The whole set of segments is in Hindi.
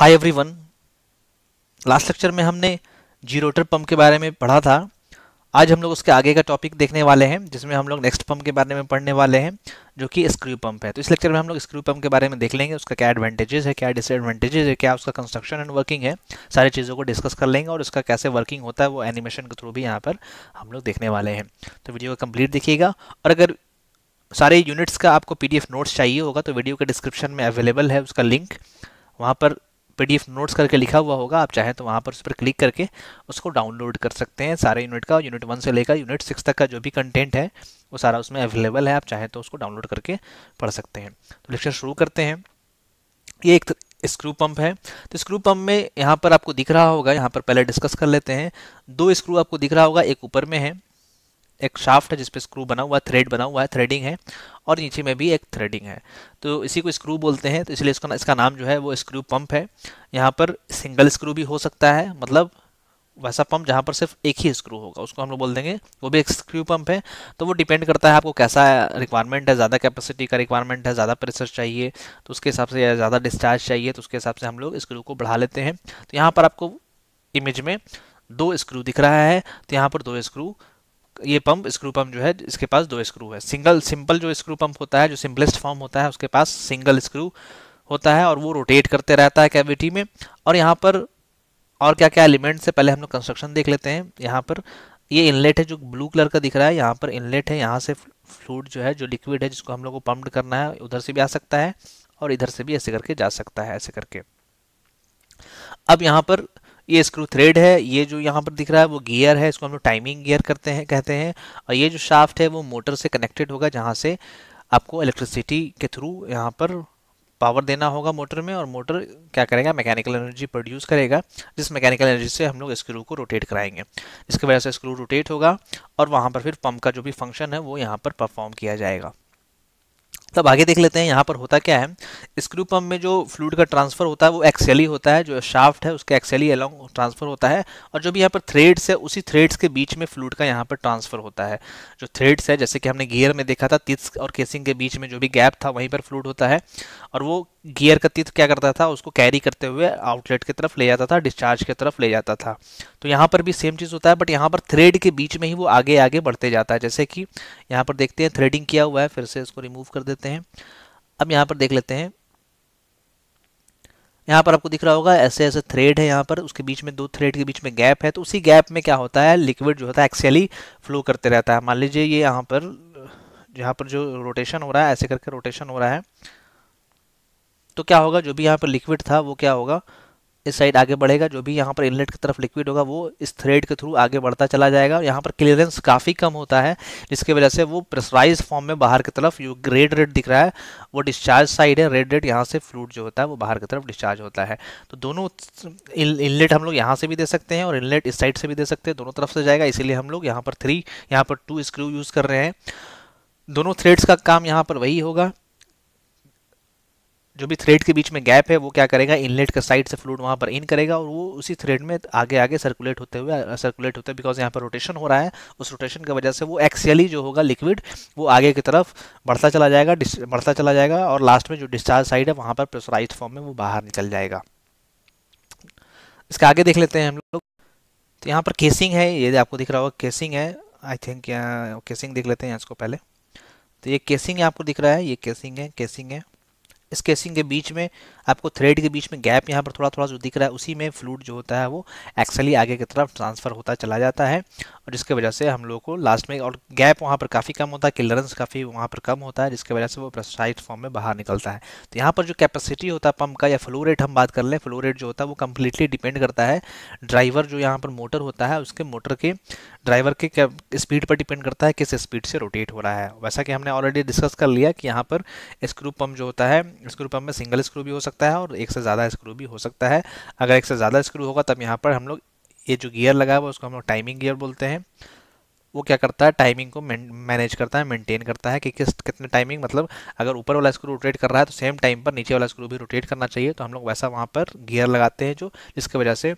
हाय एवरीवन लास्ट लेक्चर में हमने जीरोटर पंप के बारे में पढ़ा था आज हम लोग उसके आगे का टॉपिक देखने वाले हैं जिसमें हम लोग नेक्स्ट पंप के बारे में पढ़ने वाले हैं जो कि स्क्रू पंप है तो इस लेक्चर में हम लोग स्क्रू पंप के बारे में देख लेंगे उसका क्या एडवांटेजेस है क्या डिसएडवांटेजेस है क्या उसका कंस्ट्रक्शन एंड वर्किंग है सारी चीज़ों को डिस्कस कर लेंगे और उसका कैसे वर्किंग होता है वो एनिमेशन के थ्रू भी यहाँ पर हम लोग देखने वाले हैं तो वीडियो को कंप्लीट देखिएगा और अगर सारे यूनिट्स का आपको एफ नोट्स चाहिए होगा तो वीडियो के डिस्क्रिप्शन में अवेलेबल है उसका लिंक वहाँ पर पीडीएफ नोट्स करके लिखा हुआ होगा आप चाहें तो वहाँ पर उस पर क्लिक करके उसको डाउनलोड कर सकते हैं सारे यूनिट का यूनिट वन से लेकर यूनिट सिक्स तक का जो भी कंटेंट है वो सारा उसमें अवेलेबल है आप चाहें तो उसको डाउनलोड करके पढ़ सकते हैं तो लेक्चर शुरू करते हैं ये एक स्क्रू पंप है तो स्क्रू पंप में यहाँ पर आपको दिख रहा होगा यहाँ पर पहले डिस्कस कर लेते हैं दो स्क्रू आपको दिख रहा होगा एक ऊपर में है एक शाफ्ट है जिसपे स्क्रू बना हुआ है थ्रेड बना हुआ है थ्रेडिंग है और नीचे में भी एक थ्रेडिंग है तो इसी को स्क्रू बोलते हैं तो इसलिए इसका इसका नाम जो है वो स्क्रू पंप है यहाँ पर सिंगल स्क्रू भी हो सकता है मतलब वैसा पंप जहाँ पर सिर्फ एक ही स्क्रू होगा उसको हम लोग बोल देंगे वो भी एक स्क्रू पंप है तो वो डिपेंड करता है आपको कैसा रिक्वायरमेंट है ज़्यादा कैपेसिटी का रिक्वायरमेंट है ज़्यादा प्रेशर चाहिए तो उसके हिसाब से ज़्यादा डिस्चार्ज चाहिए तो उसके हिसाब से हम लोग स्क्रू को बढ़ा लेते हैं तो यहाँ पर आपको इमेज में दो स्क्रू दिख रहा है तो यहाँ पर दो स्क्रू ये पंप स्क्रू पंप जो है इसके पास दो स्क्रू है सिंगल सिंपल जो स्क्रू पंप होता है जो सिंपलेस्ट फॉर्म होता है उसके पास सिंगल स्क्रू होता है और वो रोटेट करते रहता है कैविटी में और यहाँ पर और क्या क्या एलिमेंट से पहले हम लोग कंस्ट्रक्शन देख लेते हैं यहाँ पर ये इनलेट है जो ब्लू कलर का दिख रहा है यहाँ पर इनलेट है यहाँ से फ्लूड जो है जो लिक्विड है जिसको हम लोग को पंप करना है उधर से भी आ सकता है और इधर से भी ऐसे करके जा सकता है ऐसे करके अब यहाँ पर ये स्क्रू थ्रेड है ये जो यहाँ पर दिख रहा है वो गियर है इसको हम लोग टाइमिंग गियर करते हैं कहते हैं और ये जो शाफ्ट है वो मोटर से कनेक्टेड होगा जहाँ से आपको इलेक्ट्रिसिटी के थ्रू यहाँ पर पावर देना होगा मोटर में और मोटर क्या करेगा मैकेनिकल एनर्जी प्रोड्यूस करेगा जिस मैकेनिकल एनर्जी से हम लोग स्क्रू को रोटेट कराएंगे इसकी वजह से स्क्रू रोटेट होगा और वहाँ पर फिर पंप का जो भी फंक्शन है वो यहाँ पर परफॉर्म किया जाएगा तब आगे देख लेते हैं यहाँ पर होता क्या है स्क्रू पंप में जो फ्लूड का ट्रांसफर होता है वो एक्सेली होता है जो शाफ्ट है उसके एक्सेली अलॉन्ग ट्रांसफर होता है और जो भी यहाँ पर थ्रेड्स है उसी थ्रेड्स के बीच में फ्लूड का यहाँ पर ट्रांसफर होता है जो थ्रेड्स है जैसे कि हमने गियर में देखा था तित्स और केसिंग के बीच में जो भी गैप था वहीं पर फ्लूड होता है और वो गियर करती तो क्या करता था उसको कैरी करते हुए आउटलेट की तरफ ले जाता था डिस्चार्ज की तरफ ले जाता था तो यहाँ पर भी सेम चीज़ होता है बट यहाँ पर थ्रेड के बीच में ही वो आगे आगे बढ़ते जाता है जैसे कि यहाँ पर देखते हैं थ्रेडिंग किया हुआ है फिर से इसको रिमूव कर देते हैं अब यहाँ पर देख लेते हैं यहाँ पर आपको दिख रहा होगा ऐसे ऐसे थ्रेड है यहाँ पर उसके बीच में दो थ्रेड के बीच में गैप है तो उसी गैप में क्या होता है लिक्विड जो होता है एक्सेली फ्लो करते रहता है मान लीजिए ये यहाँ पर यहाँ पर जो रोटेशन हो रहा है ऐसे करके रोटेशन हो रहा है तो क्या होगा जो भी यहाँ पर लिक्विड था वो क्या होगा इस साइड आगे बढ़ेगा जो भी यहाँ पर इनलेट की तरफ लिक्विड होगा वो इस थ्रेड के थ्रू आगे बढ़ता चला जाएगा यहाँ पर क्लियरेंस काफ़ी कम होता है जिसकी वजह से वो प्रेसराइज फॉर्म में बाहर की तरफ जो रेड रेड दिख रहा है वो डिस्चार्ज साइड है रेड रेड यहाँ से फ्लूड जो होता है वो बाहर की तरफ डिस्चार्ज होता है तो दोनों इनलेट हम लोग यहाँ से भी दे सकते हैं और इनलेट इस साइड से भी दे सकते हैं दोनों तरफ से जाएगा इसीलिए हम लोग यहाँ पर थ्री यहाँ पर टू स्क्रू यूज़ कर रहे हैं दोनों थ्रेड्स का काम यहाँ पर वही होगा जो भी थ्रेड के बीच में गैप है वो क्या करेगा इनलेट का साइड से फ्लूड वहाँ पर इन करेगा और वो उसी थ्रेड में आगे आगे सर्कुलेट होते हुए सर्कुलेट होते हैं बिकॉज यहाँ पर रोटेशन हो रहा है उस रोटेशन की वजह से वो एक्सियली जो होगा लिक्विड वो आगे की तरफ बढ़ता चला जाएगा बढ़ता चला जाएगा और लास्ट में जो डिस्चार्ज साइड है वहाँ पर प्रेसराइज फॉर्म में वो बाहर निकल जाएगा इसका आगे देख लेते हैं हम लोग तो यहाँ पर केसिंग है ये आपको दिख रहा होगा केसिंग है आई थिंक केसिंग देख लेते हैं इसको पहले तो ये केसिंग आपको दिख रहा है ये केसिंग है केसिंग है स्केसिंग के बीच में आपको थ्रेड के बीच में गैप यहाँ पर थोड़ा थोड़ा जो दिख रहा है उसी में फ्लूड जो होता है वो एक्चुअली आगे की तरफ ट्रांसफ़र होता चला जाता है और जिसकी वजह से हम लोग को लास्ट में और गैप वहाँ पर काफ़ी कम होता है क्लियरेंस काफ़ी वहाँ पर कम होता है जिसकी वजह से वो प्रेसाइज फॉर्म में बाहर निकलता है तो यहाँ पर जो कैपेसिटी होता है पंप का या फ्लो रेट हम बात कर लें फ्लो रेट जो होता है वो कम्प्लीटली डिपेंड करता है ड्राइवर जो यहाँ पर मोटर होता है उसके मोटर के ड्राइवर के स्पीड पर डिपेंड करता है किस स्पीड से रोटेट हो रहा है वैसा कि हमने ऑलरेडी डिस्कस कर लिया कि यहाँ पर स्क्रू पम्प जो होता है स्क्रू पंप में सिंगल स्क्रू भी हो सकता है और एक से ज़्यादा स्क्रू भी हो सकता है अगर एक से ज़्यादा स्क्रू होगा तब यहाँ पर हम लोग ये जो गियर लगा हुआ है उसको हम लोग टाइमिंग गियर बोलते हैं वो क्या करता है टाइमिंग को मैनेज करता है मेंटेन करता है कि किस कितने टाइमिंग मतलब अगर ऊपर वाला स्क्रू रोटेट कर रहा है तो सेम टाइम पर नीचे वाला स्क्रू भी रोटेट करना चाहिए तो हम लोग वैसा वहाँ पर गियर लगाते हैं जो जिसकी वजह से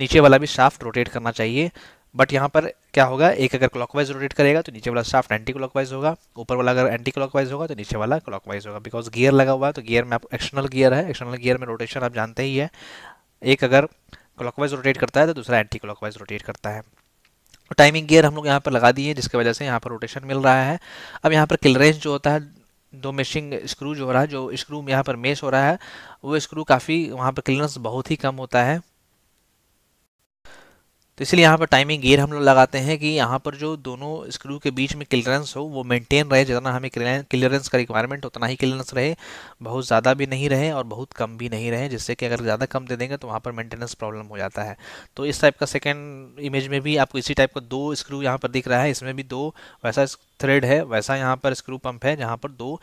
नीचे वाला भी शाफ्ट रोटेट करना चाहिए बट यहाँ पर क्या होगा एक अगर क्लॉकवाइज रोटेट करेगा तो नीचे वाला साफ्ट एंटी क्लॉकवाइज होगा ऊपर वाला अगर एंटी क्लॉकवाइज होगा तो नीचे वाला क्लॉकवाइज होगा बिकॉज गियर लगा हुआ है तो गियर में आप एक्सटर्नल गियर है एक्सटर्नल गियर में रोटेशन आप जानते ही है एक अगर क्लॉकवाइज रोटेट करता है तो दूसरा एंटी क्लॉकवाइज रोटेट करता है टाइमिंग गियर हम लोग यहाँ पर लगा दिए जिसकी वजह से यहाँ पर रोटेशन मिल रहा है अब यहाँ पर किलरेंज जो होता है दो मेशिंग स्क्रू जो हो रहा है जो स्क्रू यहाँ पर मेस हो रहा है वो स्क्रू काफ़ी वहाँ पर क्लियरेंस बहुत ही कम होता है तो इसलिए यहाँ पर टाइमिंग गेयर हम लोग लगाते हैं कि यहाँ पर जो दोनों स्क्रू के बीच में क्लियरेंस हो वो मेंटेन रहे जितना हमें क्लियरेंस का रिक्वायरमेंट उतना ही क्लियरेंस रहे बहुत ज़्यादा भी नहीं रहे और बहुत कम भी नहीं रहे जिससे कि अगर ज़्यादा कम दे देंगे तो वहाँ पर मेंटेनेंस प्रॉब्लम हो जाता है तो इस टाइप का सेकेंड इमेज में भी आपको इसी टाइप का दो स्क्रू यहाँ पर दिख रहा है इसमें भी दो वैसा थ्रेड है वैसा यहाँ पर स्क्रू पंप है जहाँ पर दो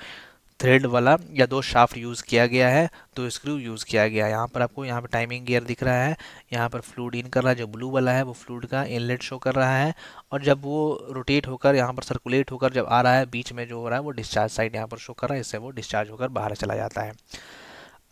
थ्रेड वाला या दो शाफ्ट यूज़ किया गया है दो स्क्रू यूज़ किया गया है यहाँ पर आपको यहाँ पर टाइमिंग गियर दिख रहा है यहाँ पर फ्लूड इन कर रहा है जो ब्लू वाला है वो फ्लूड का इनलेट शो कर रहा है और जब वो रोटेट होकर यहाँ पर सर्कुलेट होकर जब आ रहा है बीच में जो हो रहा है वो डिस्चार्ज साइड यहाँ पर शो कर रहा है इससे वो डिस्चार्ज होकर बाहर चला जाता है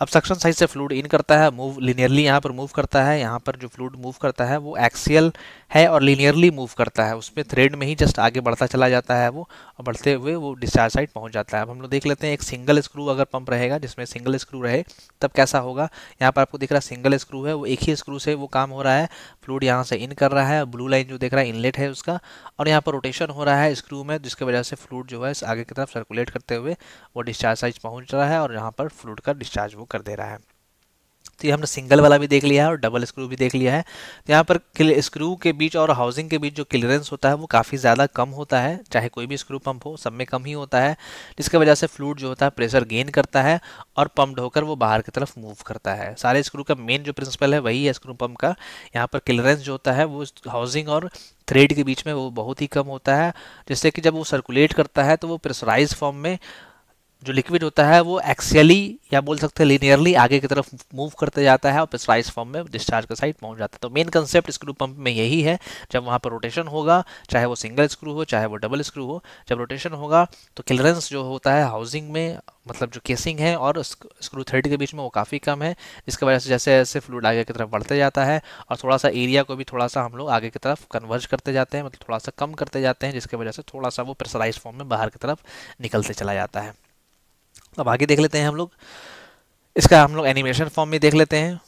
अब सक्शन साइज से फ्लूड इन करता है मूव लिनियरली यहाँ पर मूव करता है यहाँ पर जो फ्लूड मूव करता है वो एक्सियल है और लीनियरली मूव करता है उसमें थ्रेड में ही जस्ट आगे बढ़ता चला जाता है वो और बढ़ते हुए वो डिस्चार्ज साइड पहुँच जाता है अब हम लोग देख लेते हैं एक सिंगल स्क्रू अगर पंप रहेगा जिसमें सिंगल स्क्रू रहे तब कैसा होगा यहाँ पर आपको दिख रहा है सिंगल स्क्रू है वो एक ही स्क्रू से वो काम हो रहा है फ्लूड यहाँ से इन कर रहा है ब्लू लाइन जो देख रहा है इनलेट है उसका और यहाँ पर रोटेशन हो रहा है स्क्रू में जिसकी वजह से फ्लूड जो है आगे की तरफ सर्कुलेट करते हुए वो डिस्चार्ज साइज पहुँच रहा है और यहाँ पर फ्लूड का डिस्चार्ज वो कर दे रहा है तो ये हमने सिंगल वाला भी देख लिया है और डबल स्क्रू भी देख लिया है तो यहाँ पर स्क्रू के बीच और हाउसिंग के बीच जो क्लियरेंस होता है वो काफ़ी ज़्यादा कम होता है चाहे कोई भी स्क्रू पंप हो सब में कम ही होता है जिसकी वजह से फ्लूड जो होता है प्रेशर गेन करता है और पम्प्ड होकर वो बाहर की तरफ मूव करता है सारे स्क्रू का मेन जो प्रिंसिपल है वही है स्क्रू पम्प का यहाँ पर क्लियरेंस जो होता है वो हाउसिंग और थ्रेड के बीच में वो बहुत ही कम होता है जिससे कि जब वो सर्कुलेट करता है तो वो प्रेसराइज फॉर्म में जो लिक्विड होता है वो एक्सियली या बोल सकते हैं लीनियरली आगे की तरफ मूव करते जाता है और प्रेसराइज फॉर्म में डिस्चार्ज का साइड पहुंच जाता है तो मेन कंसेप्ट स्क्रू पंप में यही है जब वहाँ पर रोटेशन होगा चाहे वो सिंगल स्क्रू हो चाहे वो डबल स्क्रू हो जब रोटेशन होगा तो क्लियरेंस जो होता है हाउसिंग में मतलब जो केसिंग है और स्क्रू थ्रेड के बीच में वो काफ़ी कम है जिसकी वजह से जैसे जैसे फ्लूड आगे की तरफ बढ़ते जाता है और थोड़ा सा एरिया को भी थोड़ा सा हम लोग आगे की तरफ कन्वर्ज करते जाते हैं मतलब थोड़ा सा कम करते जाते हैं जिसकी वजह से थोड़ा सा वो प्रेसराइज फॉर्म में बाहर की तरफ निकलते चला जाता है अब आगे देख लेते हैं हम लोग इसका हम लोग एनिमेशन फॉर्म में देख लेते हैं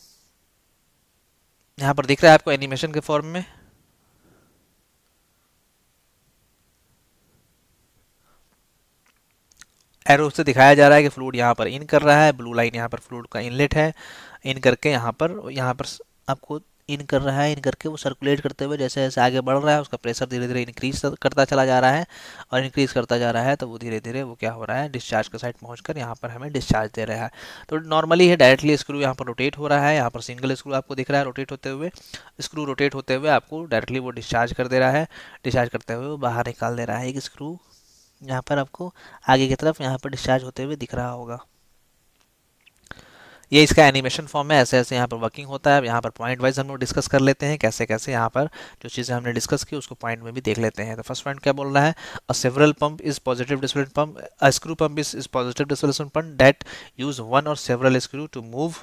यहाँ पर दिख रहा है आपको एनिमेशन के फॉर्म में एरो से दिखाया जा रहा है कि फ्लूड यहाँ पर इन कर रहा है ब्लू लाइन यहाँ पर फ्लूड का इनलेट है इन करके यहाँ पर यहाँ पर आपको इन कर रहा है इन करके वो सर्कुलेट करते हुए जैसे जैसे आगे बढ़ रहा है उसका प्रेशर धीरे धीरे इंक्रीज करता चला जा रहा है और इंक्रीज करता जा रहा है तो वो धीरे धीरे वो क्या हो रहा है डिस्चार्ज के साइड पहुँच कर यहाँ पर हमें डिस्चार्ज दे रहा है तो नॉर्मली है डायरेक्टली स्क्रू यहाँ पर रोटेट हो रहा है यहाँ पर सिंगल स्क्रू आपको दिख रहा है रोटेट होते हुए स्क्रू रोटेट होते हुए आपको डायरेक्टली वो डिस्चार्ज कर दे रहा है डिस्चार्ज करते हुए वो बाहर निकाल दे रहा है एक स्क्रू यहाँ पर आपको आगे की तरफ यहाँ पर डिस्चार्ज होते हुए दिख रहा होगा ये इसका एनिमेशन फॉर्म है ऐसे ऐसे यहाँ पर वर्किंग होता है यहाँ पर पॉइंट वाइज हम लोग डिस्कस कर लेते हैं कैसे कैसे यहाँ पर जो चीज़ें हमने डिस्कस की उसको पॉइंट में भी देख लेते हैं तो फर्स्ट पॉइंट क्या बोल रहा है a several pump is positive displacement pump screw pump is positive displacement pump that use one और several screw to move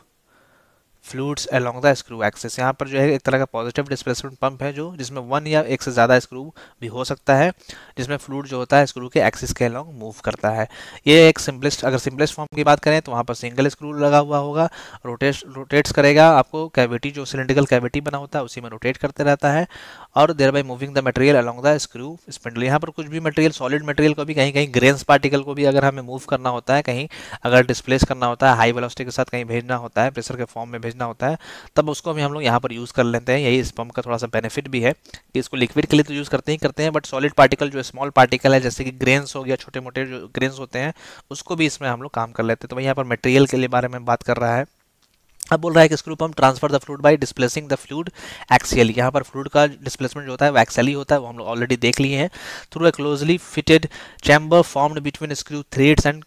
fluids along the screw axes यहाँ पर जो है एक तरह का पॉजिटिव डिस्प्लेसमेंट पंप है जो जिसमें वन या एक से ज़्यादा स्क्रू भी हो सकता है जिसमें फ्लूड जो होता है स्क्रू के एक्सेस के अलॉन्ग मूव करता है ये एक सिंपलेस्ट अगर सिंपलेस्ट फॉर्म की बात करें तो वहाँ पर सिंगल स्क्रू लगा हुआ होगा रोटेट रोटेट्स करेगा आपको कैविटी जो सिलेंड्रिकल कैविटी बना होता है उसी में रोटेट करते रहता है और thereby moving the material along the screw spindle यहाँ पर कुछ भी मटेरियल सॉलिड मटेरियल को भी कहीं कहीं ग्रेन्स पार्टिकल को भी अगर हमें मूव करना होता है कहीं अगर डिस्प्लेस करना होता है हाई वेलोसिटी के साथ कहीं भेजना होता है प्रेशर के फॉर्म में भेजना होता है तब उसको भी हम लोग यहाँ पर यूज़ कर लेते हैं यही इस पम्प का थोड़ा सा बेनिफिट भी है कि इसको लिक्विड के लिए तो यूज़ करते ही करते हैं बट सॉलिड पार्टिकल जो स्मॉल पार्टिकल है जैसे कि ग्रेन्स हो गया छोटे मोटे जो ग्रेन्स होते हैं उसको भी इसमें हम लोग काम कर लेते हैं तो वही यहाँ पर मटेरियल के लिए बारे में बात कर रहा है अब बोल रहा है कि screw pump transfer the fluid by displacing the fluid axially यहाँ पर फ्लूड का डिस्प्लेसमेंट जो होता है वो एक्सेल ही होता है वो हम लोग ऑलरेडी देख लिए हैं through a closely fitted chamber formed between screw threads and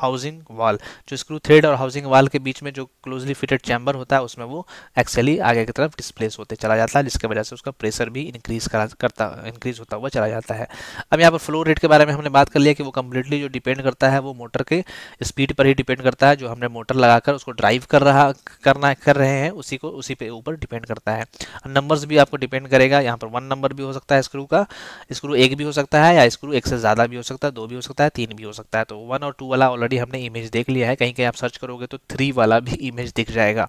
housing wall जो स्क्रू थ्रेड और हाउसिंग वाल के बीच में जो क्लोजली फिटेड चैम्बर होता है उसमें वो एक्चुअली आगे की तरफ डिस्प्लेस होते चला जाता है जिसकी वजह से उसका प्रेशर भी इंक्रीज करा करता इंक्रीज होता हुआ चला जाता है अब यहाँ पर फ्लो रेट के बारे में हमने बात कर लिया कि वो कम्प्लीटली जो डिपेंड करता है वो मोटर के स्पीड पर ही डिपेंड करता है जो हमने मोटर लगाकर उसको ड्राइव कर रहा करना कर रहे हैं उसी को उसी पे ऊपर डिपेंड करता है नंबर्स भी आपको डिपेंड करेगा यहाँ पर वन नंबर भी हो सकता है स्क्रू का स्क्रू एक भी हो सकता है या स्क्रू एक से ज़्यादा भी हो सकता है दो भी हो सकता है तीन भी हो सकता है तो वन और टू वाला ऑलरेडी ऑलरेडी हमने इमेज देख लिया है कहीं कहीं आप सर्च करोगे तो थ्री वाला भी इमेज दिख जाएगा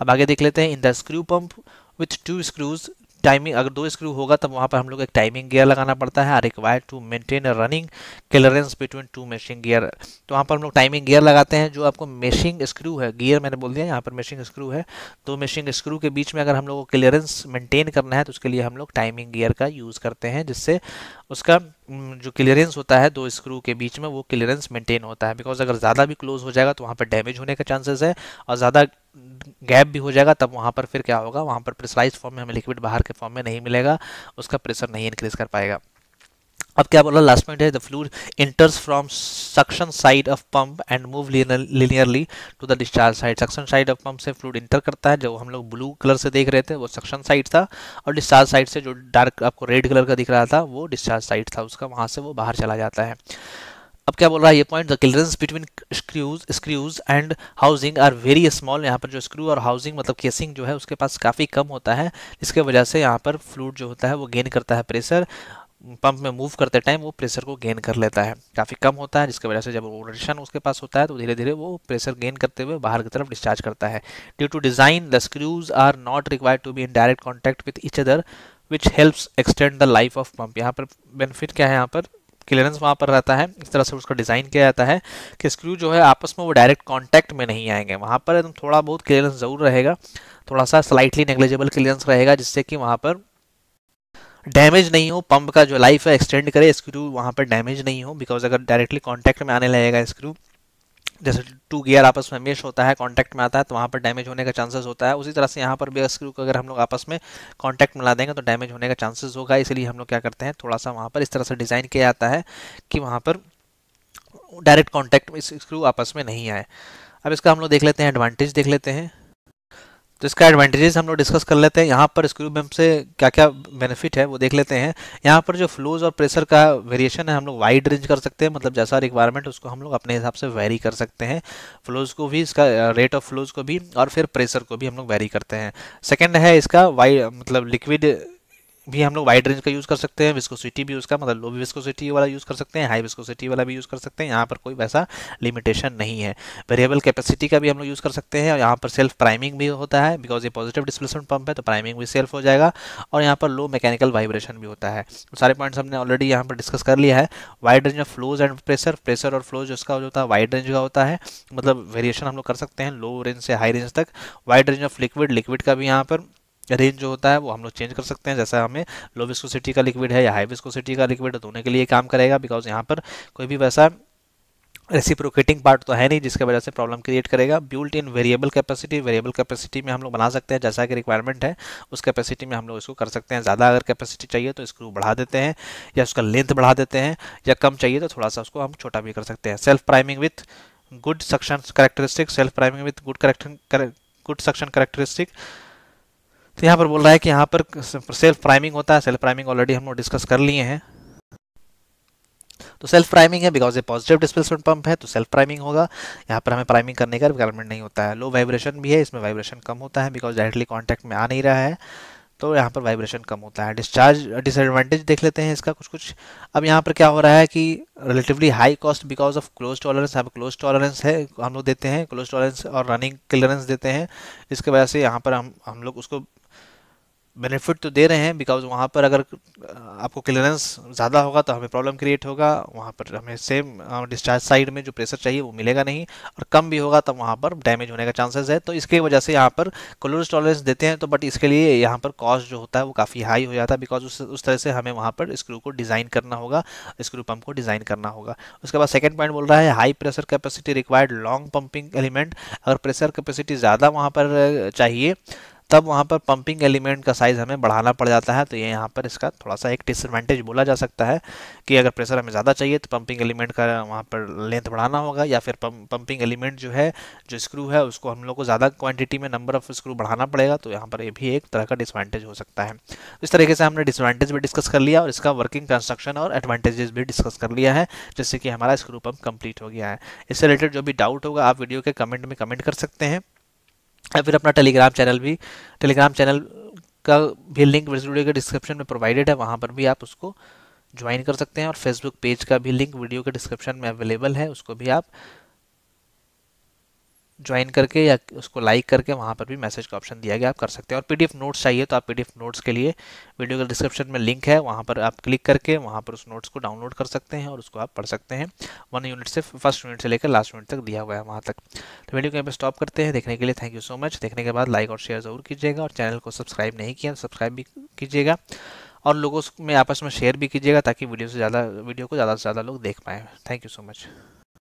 अब आगे देख लेते हैं in the screw pump with two screws timing अगर दो स्क्रू होगा तब वहाँ पर हम लोग एक टाइमिंग गियर लगाना पड़ता है are require to maintain running clearance between two meshing gear तो वहाँ पर हम लोग टाइमिंग गियर लगाते हैं जो आपको मेशिंग स्क्रू है गियर मैंने बोल दिया यहाँ पर मेशिंग स्क्रू है दो मेशिंग स्क्रू के बीच में अगर हम लोग को क्लियरेंस मेंटेन करना है तो उसके लिए हम लोग टाइमिंग गियर का यूज़ करते हैं जिससे उसका जो क्लियरेंस होता है दो स्क्रू के बीच में वो क्लियरेंस मेंटेन होता है बिकॉज अगर ज़्यादा भी क्लोज हो जाएगा तो वहाँ पर डैमेज होने का चांसेस है और ज़्यादा गैप भी हो जाएगा तब वहाँ पर फिर क्या होगा वहाँ पर प्रेसराइज फॉर्म में हमें लिक्विड बाहर के फॉर्म में नहीं मिलेगा उसका प्रेशर नहीं इंक्रीज़ कर पाएगा अब क्या बोला लास्ट पॉइंट है the fluid enters from suction side of pump and move linearly to the discharge side suction side of pump से फ्लूड इंटर करता है जो हम लोग ब्लू कलर से देख रहे थे वो सक्शन साइड था और डिस्चार्ज साइड से जो डार्क आपको रेड कलर का दिख रहा था वो डिस्चार्ज साइड था उसका वहाँ से वो बाहर चला जाता है अब क्या बोल रहा है ये point the clearance between screws screws and housing are very small यहाँ पर जो स्क्रू और हाउसिंग मतलब केसिंग जो है उसके पास काफ़ी कम होता है जिसके वजह से यहाँ पर फ्लूड जो होता है वो गेन करता है प्रेशर पंप में मूव करते टाइम वो प्रेशर को गेन कर लेता है काफ़ी कम होता है जिसकी वजह से जब रोटेशन उसके पास होता है तो धीरे धीरे वो प्रेशर गेन करते हुए बाहर की तरफ डिस्चार्ज करता है due to design the screws are not required to be in direct contact with each other which helps extend the life of pump यहाँ पर बेनिफिट क्या है यहाँ पर क्लियरेंस वहाँ पर रहता है इस तरह से उसका डिज़ाइन किया जाता है कि स्क्रू जो है आपस में वो डायरेक्ट कांटेक्ट में नहीं आएंगे वहाँ पर एकदम थोड़ा बहुत क्लियरेंस ज़रूर रहेगा थोड़ा सा स्लाइटली नेग्लिजिबल क्लियरेंस रहेगा जिससे कि वहाँ पर डैमेज नहीं हो पंप का जो लाइफ है एक्सटेंड करे स्क्रू वहाँ पर डैमेज नहीं हो बिकॉज अगर डायरेक्टली कॉन्टैक्ट में आने लगेगा स्क्रू जैसे टू गियर आपस में मेश होता है कांटेक्ट में आता है तो वहाँ पर डैमेज होने का चांसेस होता है उसी तरह से यहाँ पर भी स्क्रू को अगर हम लोग आपस में कांटेक्ट मिला देंगे तो डैमेज होने का चांसेस होगा इसलिए हम लोग क्या करते हैं थोड़ा सा वहाँ पर इस तरह से डिज़ाइन किया जाता है कि वहाँ पर डायरेक्ट कॉन्टैक्ट में स्क्रू आपस में नहीं आए अब इसका हम लोग देख लेते हैं एडवांटेज देख लेते हैं तो इसका एडवांटेजेस हम लोग डिस्कस कर लेते हैं यहाँ पर स्क्रू बम्प से क्या क्या बेनिफिट है वो देख लेते हैं यहाँ पर जो फ्लोज और प्रेशर का वेरिएशन है हम लोग वाइड रेंज कर सकते हैं मतलब जैसा रिक्वायरमेंट उसको हम लोग अपने हिसाब से वेरी कर सकते हैं फ्लोज को भी इसका रेट ऑफ फ्लोज को भी और फिर प्रेशर को भी हम लोग वेरी करते हैं सेकेंड है इसका वाइड मतलब लिक्विड भी हम लोग वाइड रेंज का यूज़ कर सकते हैं विस्कोसिटी भी उसका मतलब लो भी विस्कोसिटी वाला यूज़ कर सकते हैं हाई विस्कोसिटी वाला भी यूज़ कर सकते हैं यहाँ पर कोई वैसा लिमिटेशन नहीं है वेरिएबल कैपेसिटी का भी हम लोग यूज़ कर सकते हैं और यहाँ पर सेल्फ प्राइमिंग भी होता है बिकॉज ये पॉजिटिव डिस्प्लेसमेंट पंप है तो प्राइमिंग भी सेल्फ हो जाएगा और यहाँ पर लो मैकेनिकल वाइब्रेशन भी होता है तो सारे पॉइंट्स हमने ऑलरेडी यहाँ पर डिस्कस कर लिया है wide range of flows and pressure pressure और फ्लोज उसका होता है वाइड रेंज का होता है मतलब वेरिएशन हम लोग कर सकते हैं लो रेंज से हाई रेंज तक wide range of liquid liquid का भी यहाँ पर रेंज जो होता है वो हम लोग चेंज कर सकते हैं जैसा हमें लो विस्कोसिटी का लिक्विड है या हाई विस्कोसिटी का लिक्विड है दोनों के लिए काम करेगा बिकॉज यहाँ पर कोई भी वैसा रेसिप्रोकेटिंग पार्ट तो है नहीं जिसकी वजह से प्रॉब्लम क्रिएट करेगा built in variable capacity variable capacity में हम लोग बना सकते हैं जैसा कि रिक्वायरमेंट है उस कैपेसिटी में हम लोग इसको कर सकते हैं ज़्यादा अगर कैपेसिटी चाहिए तो स्क्रू बढ़ा देते हैं या उसका लेंथ बढ़ा देते हैं या कम चाहिए तो थोड़ा सा उसको हम छोटा भी कर सकते हैं self priming with good suction characteristic self priming with good correct good suction characteristic तो यहाँ पर बोल रहा है कि यहाँ पर सेल्फ प्राइमिंग होता है सेल्फ प्राइमिंग ऑलरेडी हम लोग डिस्कस कर लिए हैं तो सेल्फ प्राइमिंग है because a positive displacement pump है तो सेल्फ प्राइमिंग होगा यहाँ पर हमें प्राइमिंग करने का रिक्वायरमेंट नहीं होता है लो वाइब्रेशन भी है इसमें वाइब्रेशन कम होता है बिकॉज डायरेक्टली कॉन्टैक्ट में आ नहीं रहा है तो यहाँ पर वाइब्रेशन कम होता है डिस्चार्ज डिसएडवांटेज देख लेते हैं इसका कुछ कुछ अब यहाँ पर क्या हो रहा है कि relatively high cost because of close tolerance यहाँ पर क्लोज टॉलरेंस है हम लोग देते हैं क्लोज टॉलरेंस और रनिंग क्लियरेंस देते हैं इसके वजह से यहाँ पर हम हम लोग उसको बेनिफिट तो दे रहे हैं बिकॉज वहाँ पर अगर आपको क्लियरेंस ज़्यादा होगा तो हमें प्रॉब्लम क्रिएट होगा वहाँ पर हमें सेम डिस्चार्ज साइड में जो प्रेशर चाहिए वो मिलेगा नहीं और कम भी होगा तो वहाँ पर डैमेज होने का चांसेस है तो इसके वजह से यहाँ पर क्लोज टॉलरेंस देते हैं तो बट इसके लिए यहाँ पर कॉस्ट जो होता है वो काफ़ी हाई हो जाता है बिकॉज उस उस तरह से हमें वहाँ पर स्क्रू को डिज़ाइन करना होगा स्क्रू पम्प को डिज़ाइन करना होगा उसके बाद सेकेंड पॉइंट बोल रहा है high pressure capacity required long pumping element अगर प्रेशर कैपेसिटी ज़्यादा वहाँ पर चाहिए तब वहाँ पर पंपिंग एलिमेंट का साइज़ हमें बढ़ाना पड़ जाता है तो ये यहाँ पर इसका थोड़ा सा एक डिसएडवांटेज बोला जा सकता है कि अगर प्रेशर हमें ज़्यादा चाहिए तो पंपिंग एलिमेंट का वहाँ पर लेंथ बढ़ाना होगा या फिर पंपिंग एलिमेंट जो है जो स्क्रू है उसको हम लोग को ज़्यादा क्वान्टिटी में नंबर ऑफ स्क्रू बढ़ाना पड़ेगा तो यहाँ पर ये भी एक तरह का डिसवान्टेज हो सकता है इस तरीके से हमने डिसवांटेज भी डिस्कस कर लिया और इसका वर्किंग कंस्ट्रक्शन और एडवांटेजेस भी डिस्कस कर लिया है जिससे कि हमारा स्क्रू पंप कंप्लीट हो गया है इससे रिलेटेड जो भी डाउट होगा आप वीडियो के कमेंट में कमेंट कर सकते हैं या फिर अपना टेलीग्राम चैनल भी टेलीग्राम चैनल का भी लिंक वीडियो के डिस्क्रिप्शन में प्रोवाइडेड है वहाँ पर भी आप उसको ज्वाइन कर सकते हैं और फेसबुक पेज का भी लिंक वीडियो के डिस्क्रिप्शन में अवेलेबल है उसको भी आप ज्वाइन करके या उसको लाइक करके वहाँ पर भी मैसेज का ऑप्शन दिया गया आप कर सकते हैं और पीडीएफ नोट्स चाहिए तो आप पीडीएफ नोट्स के लिए वीडियो के डिस्क्रिप्शन में लिंक है वहाँ पर आप क्लिक करके वहाँ पर उस नोट्स को डाउनलोड कर सकते हैं और उसको आप पढ़ सकते हैं वन यूनिट से फर्स्ट यूनिट से लेकर लास्ट यूनिट तक दिया हुआ है वहाँ तक तो वीडियो को यहाँ पर स्टॉप करते हैं देखने के लिए थैंक यू सो मच देखने के बाद लाइक और शेयर ज़रूर कीजिएगा और चैनल को सब्सक्राइब नहीं किया तो सब्सक्राइब भी कीजिएगा और लोगों में आपस में शेयर भी कीजिएगा ताकि वीडियो से ज़्यादा वीडियो को ज़्यादा से ज़्यादा लोग देख पाएँ थैंक यू सो मच